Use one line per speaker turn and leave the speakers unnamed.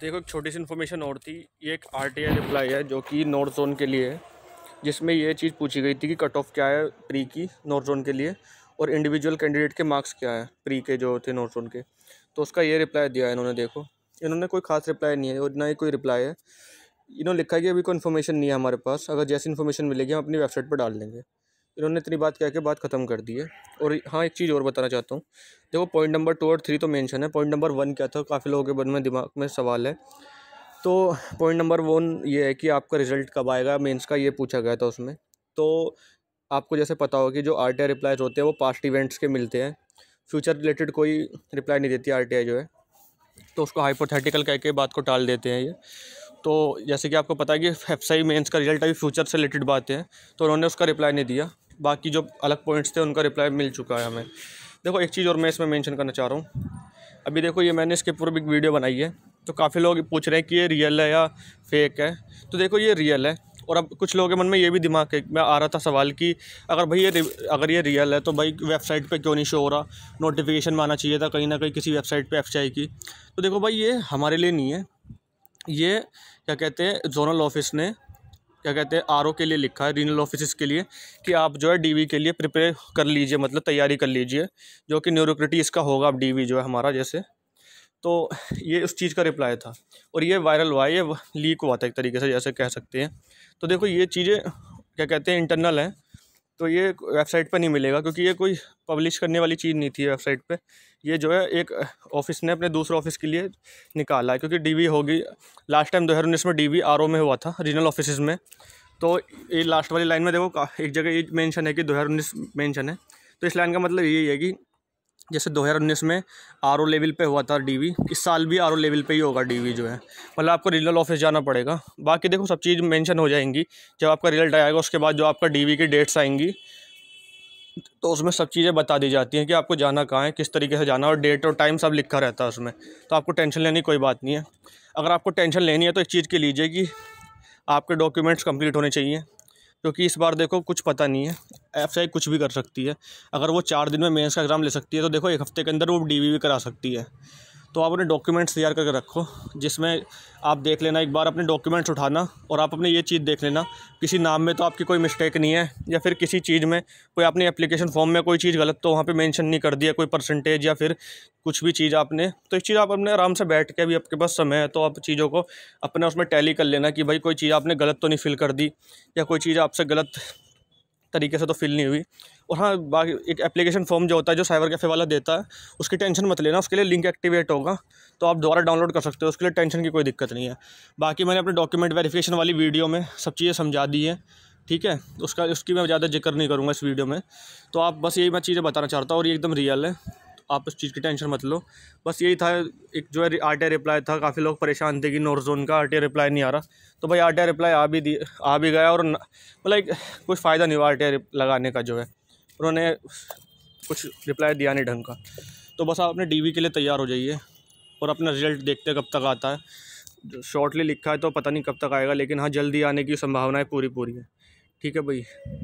देखो एक छोटी सी इन्फॉर्मेशन और थी ये एक आर टी आई रिप्लाई है जो कि नॉर्थ जोन के लिए है जिसमें यह चीज़ पूछी गई थी कि कट ऑफ क्या है प्री की नॉर्थ जोन के लिए और इंडिविजुअल कैंडिडेट के मार्क्स क्या है प्री के जो थे नॉर्थ जोन के तो उसका ये रिप्लाई दिया है इन्होंने देखो इन्होंने कोई खास रिप्लाई नहीं है और ना ही कोई रिप्लाई है इन्होंने लिखा है कि अभी कोई इन्फॉर्मेशन नहीं है हमारे पास अगर जैसी इन्फॉर्मेशन मिलेगी हम अपनी वेबसाइट पर डाल देंगे इन्होंने इतनी बात कह के बात ख़त्म कर दी है और हाँ एक चीज़ और बताना चाहता हूँ देखो पॉइंट नंबर टू और थ्री तो मेंशन है पॉइंट नंबर वन क्या था काफ़ी लोगों के मन में दिमाग में सवाल है तो पॉइंट नंबर वन ये है कि आपका रिजल्ट कब आएगा मेंस का ये पूछा गया था उसमें तो आपको जैसे पता होगा कि जो आर टी होते हैं वो पास्ट इवेंट्स के मिलते हैं फ्यूचर रिलेटेड कोई रिप्लाई नहीं देती आर जो है तो उसको हाइपोथेटिकल कह के बात को टाल देते हैं ये तो जैसे कि आपको पता है कि एफसाई मेंस का रिजल्ट अभी फ्यूचर से रिलेटेड बात है तो उन्होंने उसका रिप्लाई नहीं दिया बाकी जो अलग पॉइंट्स थे उनका रिप्लाई मिल चुका है हमें देखो एक चीज़ और मैं इसमें मेंशन करना चाह रहा हूँ अभी देखो ये मैंने इसके पूर्व एक वीडियो बनाई है तो काफ़ी लोग पूछ रहे हैं कि ये रियल है या फेक है तो देखो ये रियल है और अब कुछ लोगों के मन में ये भी दिमाग में आ रहा था सवाल कि अगर भाई ये अगर ये रियल है तो भाई वेबसाइट पे क्यों नहीं शो हो रहा नोटिफिकेशन में आना चाहिए था कहीं ना कहीं किसी वेबसाइट पे एफ की तो देखो भाई ये हमारे लिए नहीं है ये क्या कहते हैं जोनल ऑफिस ने क्या कहते हैं आर के लिए लिखा है रीजनल ऑफिस के लिए कि आप जो है डीवी के लिए प्रिपेयर कर लीजिए मतलब तैयारी कर लीजिए जो कि न्यूरोक्रिटी इसका होगा अब डीवी जो है हमारा जैसे तो ये उस चीज़ का रिप्लाई था और ये वायरल हुआ ये लीक हुआ था एक तरीके से जैसे कह सकते हैं तो देखो ये चीज़ें क्या कहते हैं इंटरनल हैं तो ये वेबसाइट पर नहीं मिलेगा क्योंकि ये कोई पब्लिश करने वाली चीज़ नहीं थी वेबसाइट पर ये जो है एक ऑफिस ने अपने दूसरे ऑफिस के लिए निकाला है क्योंकि डीवी होगी लास्ट टाइम दो हज़ार उन्नीस में डीवी आरओ में हुआ था रीजनल ऑफिस में तो ये लास्ट वाली लाइन में देखो एक जगह ये मेंशन है कि दो हज़ार उन्नीस मेंशन है तो इस लाइन का मतलब यही है कि जैसे 2019 में आर लेवल पे हुआ था डीवी इस साल भी आर लेवल पे ही होगा डीवी जो है मतलब आपको रीजनल ऑफिस जाना पड़ेगा बाकी देखो सब चीज़ मेंशन हो जाएंगी जब आपका रिजल्ट आएगा उसके बाद जो आपका डीवी की डेट्स आएंगी तो उसमें सब चीज़ें बता दी जाती हैं कि आपको जाना कहाँ है किस तरीके से जाना और डेट और टाइम सब लिखा रहता है उसमें तो आपको टेंशन लेने की कोई बात नहीं है अगर आपको टेंशन लेनी है तो एक चीज़ के लीजिए कि आपके डॉक्यूमेंट्स कम्प्लीट होने चाहिए क्योंकि इस बार देखो कुछ पता नहीं है एफ आई कुछ भी कर सकती है अगर वो चार दिन में मेंस का एग्ज़ाम ले सकती है तो देखो एक हफ्ते के अंदर वो डी भी करा सकती है तो आप अपने डॉक्यूमेंट्स तैयार करके रखो जिसमें आप देख लेना एक बार अपने डॉक्यूमेंट्स उठाना और आप अपने ये चीज़ देख लेना किसी नाम में तो आपकी कोई मिस्टेक नहीं है या फिर किसी चीज़ में कोई आपने एप्लीकेशन फॉर्म में कोई चीज़ गलत तो वहाँ पे मेंशन नहीं कर दिया कोई परसेंटेज या फिर कुछ भी चीज़ आपने तो इस चीज़ आप अपने आराम से बैठ के भी आपके पास समय है तो आप चीज़ों को अपना उसमें टैली कर लेना कि भाई कोई चीज़ आपने गलत तो नहीं फिल कर दी या कोई चीज़ आपसे गलत तरीके से तो फिल नहीं हुई और हाँ बाकी एक एप्लीकेशन फॉर्म जो होता है जो साइबर कैफ़े वाला देता है उसकी टेंशन मत लेना उसके लिए लिंक एक्टिवेट होगा तो आप दोबारा डाउनलोड कर सकते हो उसके लिए टेंशन की कोई दिक्कत नहीं है बाकी मैंने अपने डॉक्यूमेंट वेरीफिकेशन वाली वीडियो में सब चीज़ें समझा दी है ठीक है उसका उसकी मैं ज़्यादा जिक्र नहीं करूँगा इस वीडियो में तो आप बस यही मैं चीज़ें बताना चाहता हूँ और ये एकदम रियल है आप उस चीज़ की टेंशन मत लो बस यही था एक जो है आर रिप्लाई था काफ़ी लोग परेशान थे कि नॉर्थ जोन का आर रिप्लाई नहीं आ रहा तो भाई आर रिप्लाई आ भी दी आ भी गया और मतलब कुछ फ़ायदा नहीं हुआ आर लगाने का जो है उन्होंने कुछ रिप्लाई दिया नहीं ढंग का तो बस आप अपने डी के लिए तैयार हो जाइए और अपना रिजल्ट देखते कब तक आता है शॉर्टली लिखा है तो पता नहीं कब तक आएगा लेकिन हाँ जल्दी आने की संभावनाएँ पूरी पूरी है ठीक है भाई